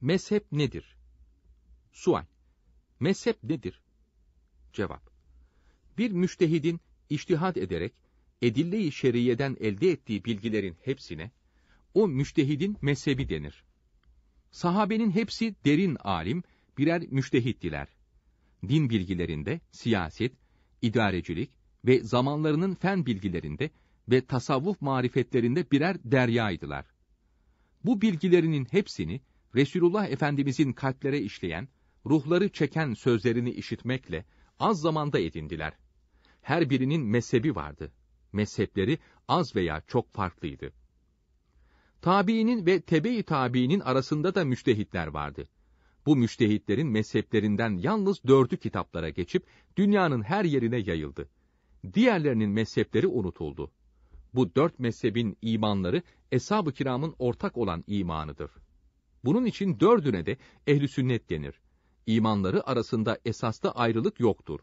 Mezhep nedir? Sual. Mezhep nedir? Cevap. Bir müştehidin iştihad ederek edille-i şeriyeden elde ettiği bilgilerin hepsine o müştehidin mezhebi denir. Sahabenin hepsi derin alim, birer müştehittiler. Din bilgilerinde, siyaset, idarecilik ve zamanlarının fen bilgilerinde ve tasavvuf marifetlerinde birer deryaydılar. Bu bilgilerinin hepsini Resulullah Efendimizin kalplere işleyen, ruhları çeken sözlerini işitmekle az zamanda edindiler. Her birinin mezhebi vardı. Mezhepleri az veya çok farklıydı. Tabiinin ve tebe-i tabiinin arasında da müştehitler vardı. Bu müştehitlerin mezheplerinden yalnız dördü kitaplara geçip dünyanın her yerine yayıldı. Diğerlerinin mezhepleri unutuldu. Bu dört mezhebin imanları, Eshab-ı Kiram'ın ortak olan imanıdır. Bunun için dördüne de ehli sünnet denir. İmanları arasında esasta ayrılık yoktur.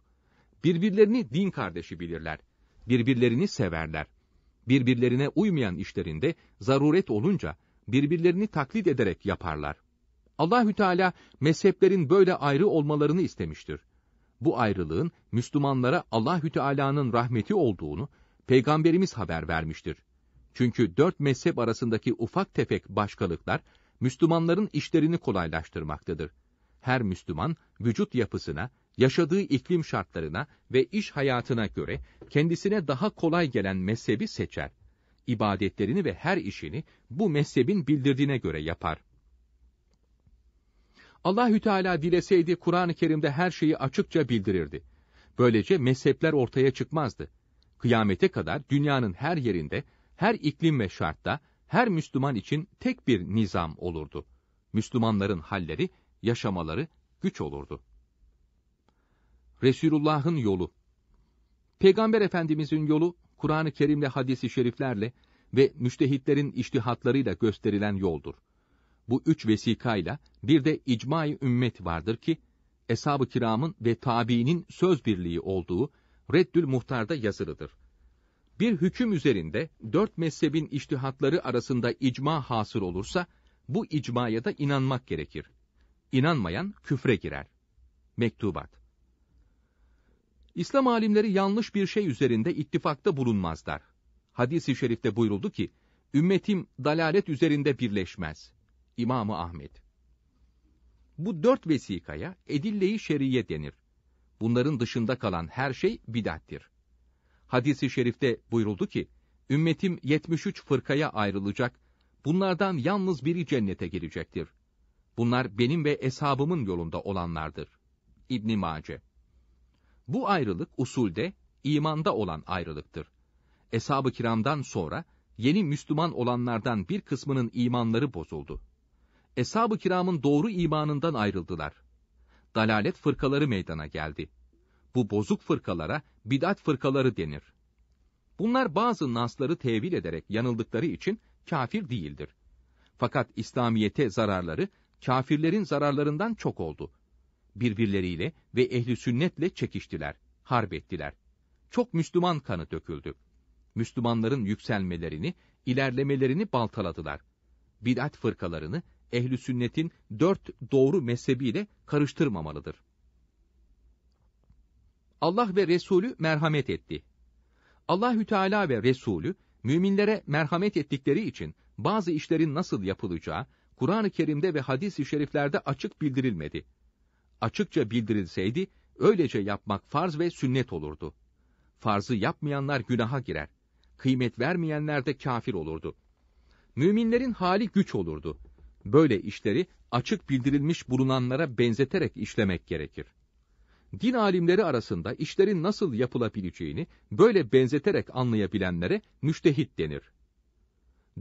Birbirlerini din kardeşi bilirler. Birbirlerini severler. Birbirlerine uymayan işlerinde zaruret olunca birbirlerini taklit ederek yaparlar. Allahü Teala mezheplerin böyle ayrı olmalarını istemiştir. Bu ayrılığın Müslümanlara Allahü Teala'nın rahmeti olduğunu Peygamberimiz haber vermiştir. Çünkü dört mezhep arasındaki ufak tefek başkalıklar Müslümanların işlerini kolaylaştırmaktadır. Her Müslüman, vücut yapısına, yaşadığı iklim şartlarına ve iş hayatına göre kendisine daha kolay gelen mezhebi seçer. İbadetlerini ve her işini bu mezhebin bildirdiğine göre yapar. Allahü Teala dileseydi Kur'an-ı Kerim'de her şeyi açıkça bildirirdi. Böylece mezhepler ortaya çıkmazdı. Kıyamete kadar dünyanın her yerinde, her iklim ve şartta, her Müslüman için tek bir nizam olurdu. Müslümanların halleri, yaşamaları güç olurdu. Resulullah'ın yolu Peygamber Efendimizin yolu, Kur'an-ı Kerim'le hadisi şeriflerle ve müştehitlerin iştihatlarıyla gösterilen yoldur. Bu üç vesikayla bir de icma-i ümmet vardır ki, Eshab-ı Kiram'ın ve tabiinin söz birliği olduğu Reddül Muhtar'da yazılıdır bir hüküm üzerinde dört mezhebin iştihatları arasında icma hasıl olursa, bu icmaya da inanmak gerekir. İnanmayan küfre girer. Mektubat İslam alimleri yanlış bir şey üzerinde ittifakta bulunmazlar. Hadis-i şerifte buyuruldu ki, ümmetim dalalet üzerinde birleşmez. İmamı Ahmet. Bu dört vesikaya edille-i şeriye denir. Bunların dışında kalan her şey bidattir. Hadisi şerifte buyuruldu ki, ümmetim 73 fırkaya ayrılacak, bunlardan yalnız biri cennete girecektir. Bunlar benim ve eshabımın yolunda olanlardır. İbn Mace. Bu ayrılık usulde imanda olan ayrılıktır. Eshab-ı kiramdan sonra yeni Müslüman olanlardan bir kısmının imanları bozuldu. Eshab-ı kiramın doğru imanından ayrıldılar. Dalalet fırkaları meydana geldi. Bu bozuk fırkalara bidat fırkaları denir. Bunlar bazı nasları tevil ederek yanıldıkları için kafir değildir. Fakat İslamiyete zararları kafirlerin zararlarından çok oldu. Birbirleriyle ve ehli sünnetle çekiştiler, harp ettiler. Çok Müslüman kanı döküldü. Müslümanların yükselmelerini, ilerlemelerini baltaladılar. Bidat fırkalarını ehli sünnetin dört doğru mezhebiyle karıştırmamalıdır. Allah ve Resulü merhamet etti. Allahü Teala ve Resulü müminlere merhamet ettikleri için bazı işlerin nasıl yapılacağı Kur'an-ı Kerim'de ve hadis-i şeriflerde açık bildirilmedi. Açıkça bildirilseydi öylece yapmak farz ve sünnet olurdu. Farzı yapmayanlar günaha girer. Kıymet vermeyenler de kafir olurdu. Müminlerin hali güç olurdu. Böyle işleri açık bildirilmiş bulunanlara benzeterek işlemek gerekir din alimleri arasında işlerin nasıl yapılabileceğini böyle benzeterek anlayabilenlere müştehit denir.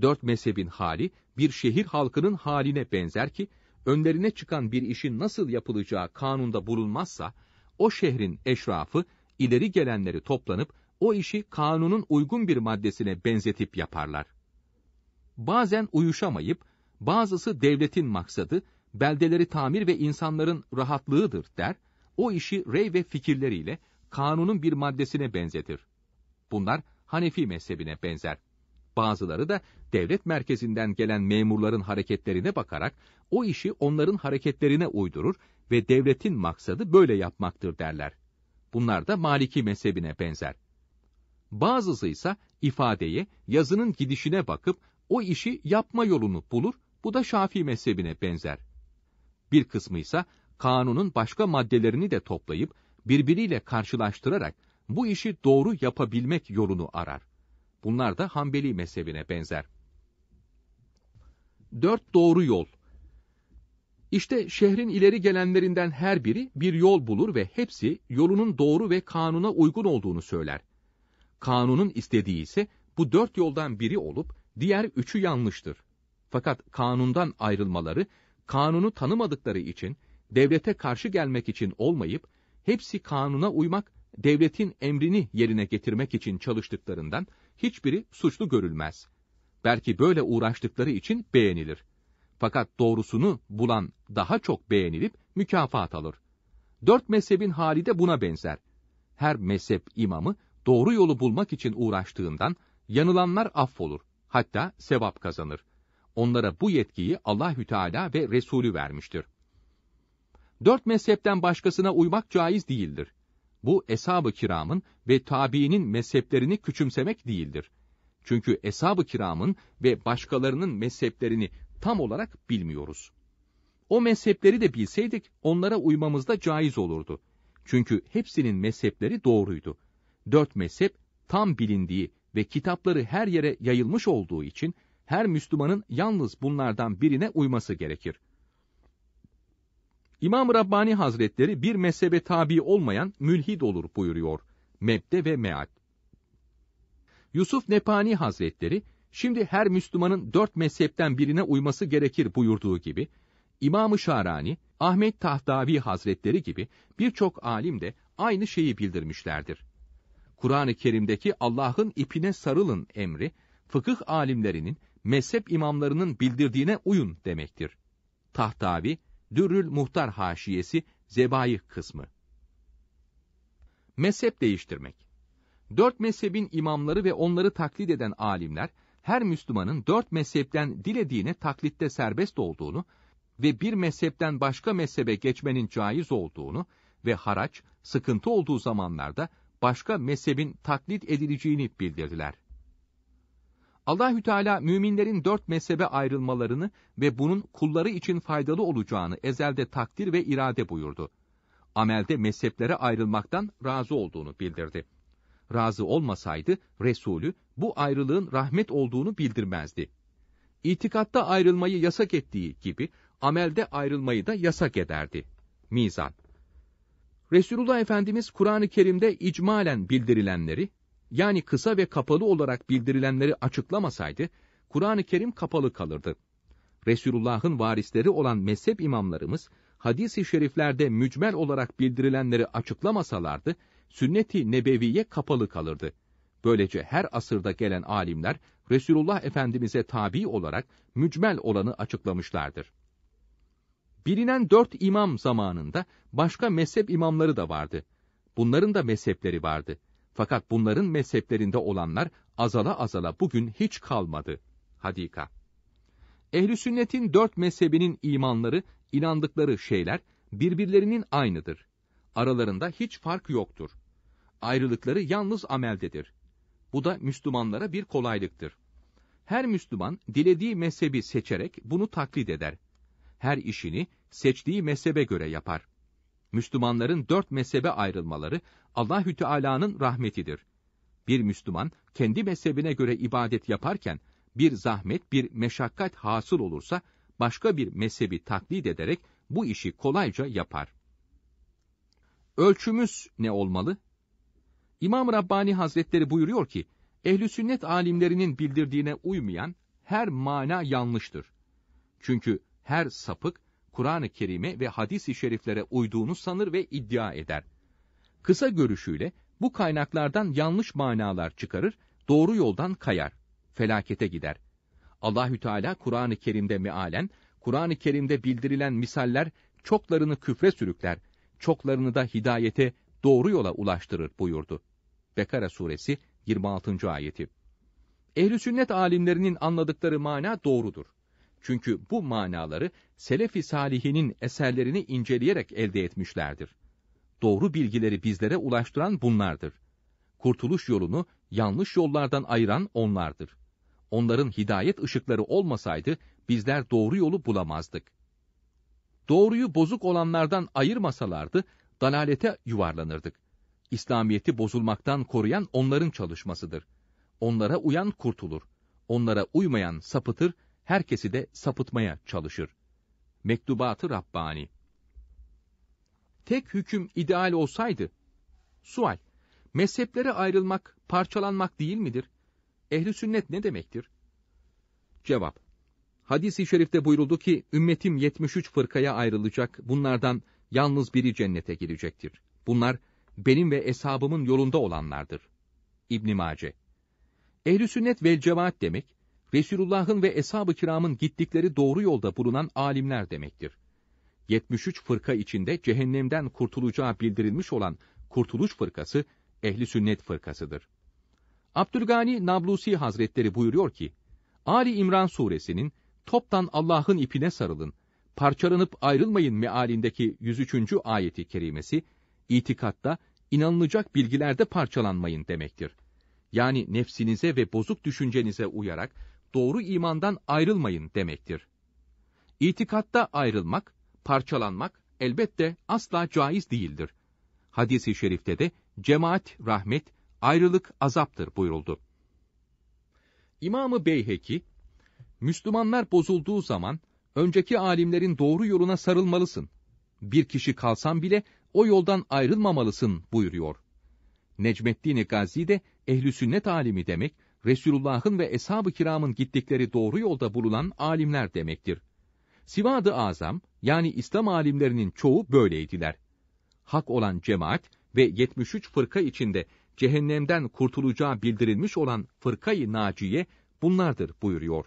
Dört mezhebin hali bir şehir halkının haline benzer ki, önlerine çıkan bir işin nasıl yapılacağı kanunda bulunmazsa, o şehrin eşrafı ileri gelenleri toplanıp o işi kanunun uygun bir maddesine benzetip yaparlar. Bazen uyuşamayıp, bazısı devletin maksadı, beldeleri tamir ve insanların rahatlığıdır der, o işi rey ve fikirleriyle kanunun bir maddesine benzetir. Bunlar Hanefi mezhebine benzer. Bazıları da devlet merkezinden gelen memurların hareketlerine bakarak o işi onların hareketlerine uydurur ve devletin maksadı böyle yapmaktır derler. Bunlar da Maliki mezhebine benzer. Bazısı ise ifadeye, yazının gidişine bakıp o işi yapma yolunu bulur, bu da Şafii mezhebine benzer. Bir kısmı ise kanunun başka maddelerini de toplayıp birbiriyle karşılaştırarak bu işi doğru yapabilmek yolunu arar. Bunlar da Hanbeli mezhebine benzer. Dört doğru yol. İşte şehrin ileri gelenlerinden her biri bir yol bulur ve hepsi yolunun doğru ve kanuna uygun olduğunu söyler. Kanunun istediği ise bu dört yoldan biri olup diğer üçü yanlıştır. Fakat kanundan ayrılmaları, kanunu tanımadıkları için devlete karşı gelmek için olmayıp, hepsi kanuna uymak, devletin emrini yerine getirmek için çalıştıklarından hiçbiri suçlu görülmez. Belki böyle uğraştıkları için beğenilir. Fakat doğrusunu bulan daha çok beğenilip mükafat alır. Dört mezhebin hali de buna benzer. Her mezhep imamı doğru yolu bulmak için uğraştığından yanılanlar affolur, hatta sevap kazanır. Onlara bu yetkiyi Allahü Teala ve Resulü vermiştir dört mezhepten başkasına uymak caiz değildir. Bu eshab-ı kiramın ve tabiinin mezheplerini küçümsemek değildir. Çünkü eshab-ı kiramın ve başkalarının mezheplerini tam olarak bilmiyoruz. O mezhepleri de bilseydik onlara uymamız da caiz olurdu. Çünkü hepsinin mezhepleri doğruydu. Dört mezhep tam bilindiği ve kitapları her yere yayılmış olduğu için her Müslümanın yalnız bunlardan birine uyması gerekir. İmam Rabbani Hazretleri bir mezhebe tabi olmayan mülhid olur buyuruyor. Mebde ve Meal. Yusuf Nepani Hazretleri, şimdi her Müslümanın dört mezhepten birine uyması gerekir buyurduğu gibi, İmam-ı Şarani, Ahmet Tahtavi Hazretleri gibi birçok alim de aynı şeyi bildirmişlerdir. Kur'an-ı Kerim'deki Allah'ın ipine sarılın emri, fıkıh alimlerinin, mezhep imamlarının bildirdiğine uyun demektir. Tahtavi, Dürrül Muhtar Haşiyesi, Zebaih kısmı. Mezhep değiştirmek. Dört mezhebin imamları ve onları taklit eden alimler, her Müslümanın dört mezhepten dilediğine taklitte serbest olduğunu ve bir mezhepten başka mezhebe geçmenin caiz olduğunu ve haraç, sıkıntı olduğu zamanlarda başka mezhebin taklit edileceğini bildirdiler. Allahü Teala müminlerin dört mezhebe ayrılmalarını ve bunun kulları için faydalı olacağını ezelde takdir ve irade buyurdu. Amelde mezheplere ayrılmaktan razı olduğunu bildirdi. Razı olmasaydı Resulü bu ayrılığın rahmet olduğunu bildirmezdi. İtikatta ayrılmayı yasak ettiği gibi amelde ayrılmayı da yasak ederdi. Mizan Resulullah Efendimiz Kur'an-ı Kerim'de icmalen bildirilenleri yani kısa ve kapalı olarak bildirilenleri açıklamasaydı, Kur'an-ı Kerim kapalı kalırdı. Resulullah'ın varisleri olan mezhep imamlarımız, hadis-i şeriflerde mücmel olarak bildirilenleri açıklamasalardı, sünnet-i nebeviye kapalı kalırdı. Böylece her asırda gelen alimler, Resulullah Efendimiz'e tabi olarak mücmel olanı açıklamışlardır. Bilinen dört imam zamanında başka mezhep imamları da vardı. Bunların da mezhepleri vardı. Fakat bunların mezheplerinde olanlar azala azala bugün hiç kalmadı. Hadika. Ehli sünnetin dört mezhebinin imanları, inandıkları şeyler birbirlerinin aynıdır. Aralarında hiç fark yoktur. Ayrılıkları yalnız ameldedir. Bu da Müslümanlara bir kolaylıktır. Her Müslüman dilediği mezhebi seçerek bunu taklit eder. Her işini seçtiği mezhebe göre yapar. Müslümanların dört mezhebe ayrılmaları Allahü Teala'nın rahmetidir. Bir Müslüman kendi mezhebine göre ibadet yaparken bir zahmet, bir meşakkat hasıl olursa başka bir mezhebi taklit ederek bu işi kolayca yapar. Ölçümüz ne olmalı? İmam Rabbani Hazretleri buyuruyor ki, ehli sünnet alimlerinin bildirdiğine uymayan her mana yanlıştır. Çünkü her sapık Kur'an-ı Kerim'e ve hadis-i şeriflere uyduğunu sanır ve iddia eder. Kısa görüşüyle bu kaynaklardan yanlış manalar çıkarır, doğru yoldan kayar, felakete gider. Allahü Teala Kur'an-ı Kerim'de mealen, Kur'an-ı Kerim'de bildirilen misaller çoklarını küfre sürükler, çoklarını da hidayete, doğru yola ulaştırır buyurdu. Bekara suresi 26. ayeti. Ehli sünnet alimlerinin anladıkları mana doğrudur. Çünkü bu manaları Selefi Salihinin eserlerini inceleyerek elde etmişlerdir. Doğru bilgileri bizlere ulaştıran bunlardır. Kurtuluş yolunu yanlış yollardan ayıran onlardır. Onların hidayet ışıkları olmasaydı bizler doğru yolu bulamazdık. Doğruyu bozuk olanlardan ayırmasalardı dalalete yuvarlanırdık. İslamiyeti bozulmaktan koruyan onların çalışmasıdır. Onlara uyan kurtulur. Onlara uymayan sapıtır herkesi de sapıtmaya çalışır. Mektubatı Rabbani Tek hüküm ideal olsaydı, sual, mezheplere ayrılmak, parçalanmak değil midir? Ehli sünnet ne demektir? Cevap, hadis-i şerifte buyuruldu ki, ümmetim 73 fırkaya ayrılacak, bunlardan yalnız biri cennete girecektir. Bunlar, benim ve eshabımın yolunda olanlardır. İbn Mace. Ehli sünnet vel cemaat demek Resulullah'ın ve eshab-ı kiramın gittikleri doğru yolda bulunan alimler demektir. 73 fırka içinde cehennemden kurtulacağı bildirilmiş olan kurtuluş fırkası, ehli sünnet fırkasıdır. Abdülgani Nablusi Hazretleri buyuruyor ki, Ali İmran suresinin toptan Allah'ın ipine sarılın, parçalanıp ayrılmayın mealindeki 103. ayeti kerimesi, itikatta inanılacak bilgilerde parçalanmayın demektir. Yani nefsinize ve bozuk düşüncenize uyarak doğru imandan ayrılmayın demektir. İtikatta ayrılmak, parçalanmak elbette asla caiz değildir. Hadis-i şerifte de cemaat rahmet, ayrılık azaptır buyuruldu. İmamı Beyheki, Müslümanlar bozulduğu zaman önceki alimlerin doğru yoluna sarılmalısın. Bir kişi kalsan bile o yoldan ayrılmamalısın buyuruyor. Necmettin Gazi de ehli sünnet alimi demek, Resulullah'ın ve eshab-ı kiramın gittikleri doğru yolda bulunan alimler demektir. Sivad-ı Azam, yani İslam alimlerinin çoğu böyleydiler. Hak olan cemaat ve 73 fırka içinde cehennemden kurtulacağı bildirilmiş olan fırkayı naciye bunlardır buyuruyor.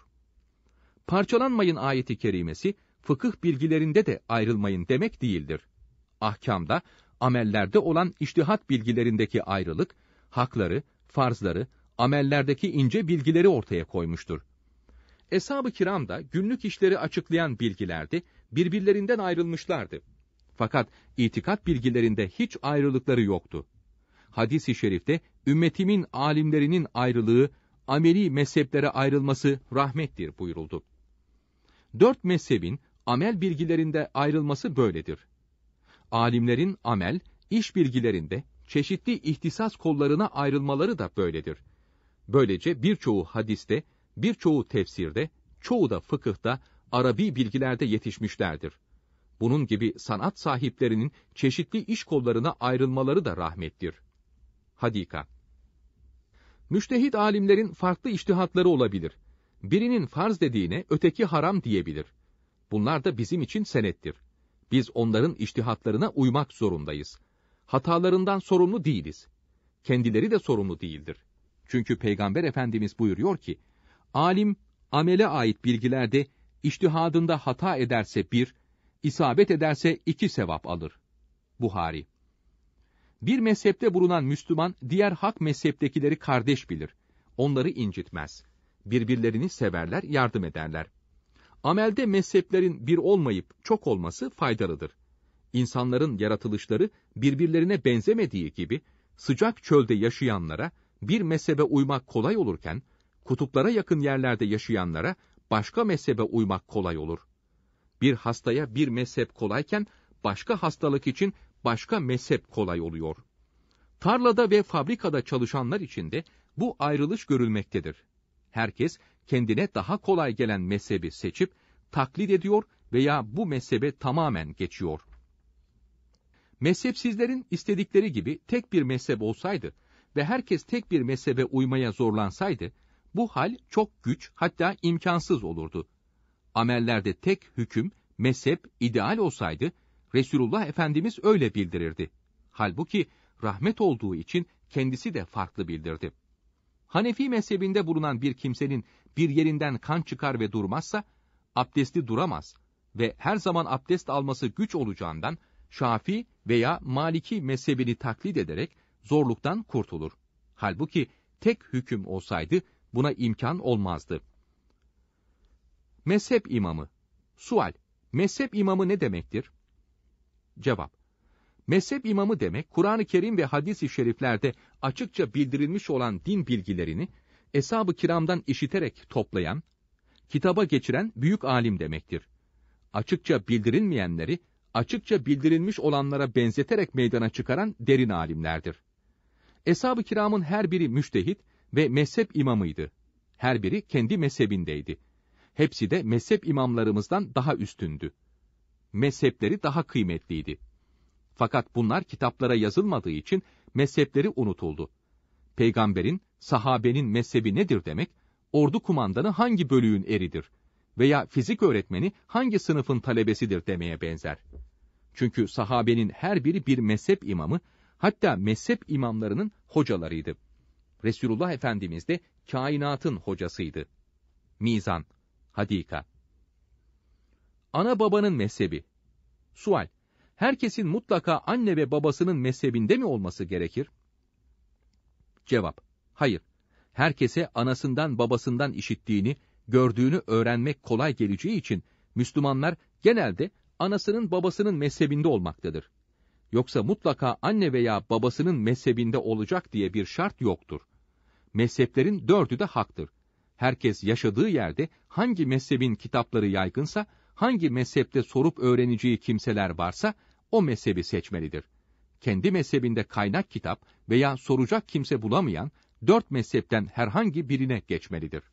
Parçalanmayın ayeti kerimesi, fıkıh bilgilerinde de ayrılmayın demek değildir. Ahkamda, amellerde olan iştihat bilgilerindeki ayrılık, hakları, farzları, amellerdeki ince bilgileri ortaya koymuştur. Eshab-ı kiram da günlük işleri açıklayan bilgilerdi, birbirlerinden ayrılmışlardı. Fakat itikat bilgilerinde hiç ayrılıkları yoktu. Hadis-i şerifte ümmetimin alimlerinin ayrılığı, ameli mezheplere ayrılması rahmettir buyuruldu. Dört mezhebin amel bilgilerinde ayrılması böyledir. Alimlerin amel, iş bilgilerinde çeşitli ihtisas kollarına ayrılmaları da böyledir. Böylece birçoğu hadiste, birçoğu tefsirde, çoğu da fıkıhta, Arabi bilgilerde yetişmişlerdir. Bunun gibi sanat sahiplerinin çeşitli iş kollarına ayrılmaları da rahmettir. Hadika Müştehit alimlerin farklı iştihatları olabilir. Birinin farz dediğine öteki haram diyebilir. Bunlar da bizim için senettir. Biz onların iştihatlarına uymak zorundayız. Hatalarından sorumlu değiliz. Kendileri de sorumlu değildir. Çünkü Peygamber Efendimiz buyuruyor ki, alim amele ait bilgilerde iştihadında hata ederse bir, isabet ederse iki sevap alır. Buhari Bir mezhepte bulunan Müslüman, diğer hak mezheptekileri kardeş bilir. Onları incitmez. Birbirlerini severler, yardım ederler. Amelde mezheplerin bir olmayıp çok olması faydalıdır. İnsanların yaratılışları birbirlerine benzemediği gibi, sıcak çölde yaşayanlara bir mezhebe uymak kolay olurken, kutuplara yakın yerlerde yaşayanlara başka mezhebe uymak kolay olur. Bir hastaya bir mezhep kolayken, başka hastalık için başka mezhep kolay oluyor. Tarlada ve fabrikada çalışanlar için de bu ayrılış görülmektedir. Herkes kendine daha kolay gelen mezhebi seçip, taklit ediyor veya bu mezhebe tamamen geçiyor. Mezhepsizlerin istedikleri gibi tek bir mezhep olsaydı, ve herkes tek bir mezhebe uymaya zorlansaydı, bu hal çok güç hatta imkansız olurdu. Amellerde tek hüküm, mezhep, ideal olsaydı, Resulullah Efendimiz öyle bildirirdi. Halbuki rahmet olduğu için kendisi de farklı bildirdi. Hanefi mezhebinde bulunan bir kimsenin bir yerinden kan çıkar ve durmazsa, abdesti duramaz ve her zaman abdest alması güç olacağından, Şafi veya Maliki mezhebini taklit ederek zorluktan kurtulur. Halbuki tek hüküm olsaydı buna imkan olmazdı. Mezhep imamı Sual, mezhep imamı ne demektir? Cevap, mezhep imamı demek, Kur'an-ı Kerim ve hadis-i şeriflerde açıkça bildirilmiş olan din bilgilerini, eshab-ı kiramdan işiterek toplayan, kitaba geçiren büyük alim demektir. Açıkça bildirilmeyenleri, açıkça bildirilmiş olanlara benzeterek meydana çıkaran derin alimlerdir. Eshab-ı kiramın her biri müştehit ve mezhep imamıydı. Her biri kendi mezhebindeydi. Hepsi de mezhep imamlarımızdan daha üstündü. Mezhepleri daha kıymetliydi. Fakat bunlar kitaplara yazılmadığı için mezhepleri unutuldu. Peygamberin, sahabenin mezhebi nedir demek, ordu kumandanı hangi bölüğün eridir veya fizik öğretmeni hangi sınıfın talebesidir demeye benzer. Çünkü sahabenin her biri bir mezhep imamı hatta mezhep imamlarının hocalarıydı. Resulullah Efendimiz de kainatın hocasıydı. Mizan, Hadika. Ana babanın mezhebi. Sual, herkesin mutlaka anne ve babasının mezhebinde mi olması gerekir? Cevap, hayır. Herkese anasından babasından işittiğini, gördüğünü öğrenmek kolay geleceği için Müslümanlar genelde anasının babasının mezhebinde olmaktadır yoksa mutlaka anne veya babasının mezhebinde olacak diye bir şart yoktur. Mezheplerin dördü de haktır. Herkes yaşadığı yerde hangi mezhebin kitapları yaygınsa, hangi mezhepte sorup öğreneceği kimseler varsa o mezhebi seçmelidir. Kendi mezhebinde kaynak kitap veya soracak kimse bulamayan dört mezhepten herhangi birine geçmelidir.